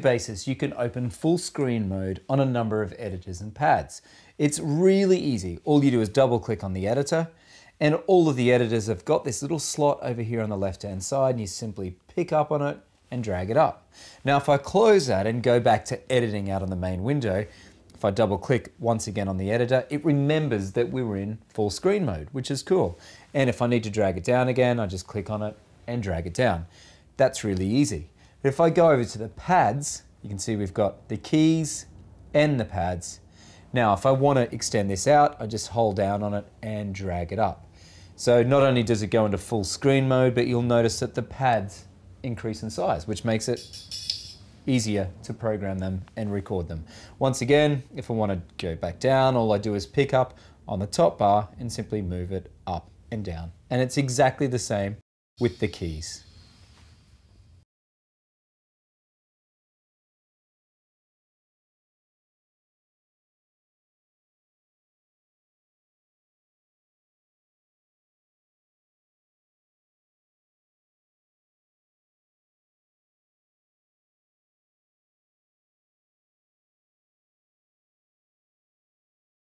Basis, you can open full screen mode on a number of editors and pads. It's really easy. All you do is double click on the editor and all of the editors have got this little slot over here on the left hand side and you simply pick up on it and drag it up. Now if I close that and go back to editing out on the main window, if I double click once again on the editor, it remembers that we were in full screen mode, which is cool. And if I need to drag it down again, I just click on it and drag it down. That's really easy. If I go over to the pads, you can see we've got the keys and the pads. Now, if I want to extend this out, I just hold down on it and drag it up. So not only does it go into full screen mode, but you'll notice that the pads increase in size, which makes it easier to program them and record them. Once again, if I want to go back down, all I do is pick up on the top bar and simply move it up and down. And it's exactly the same with the keys.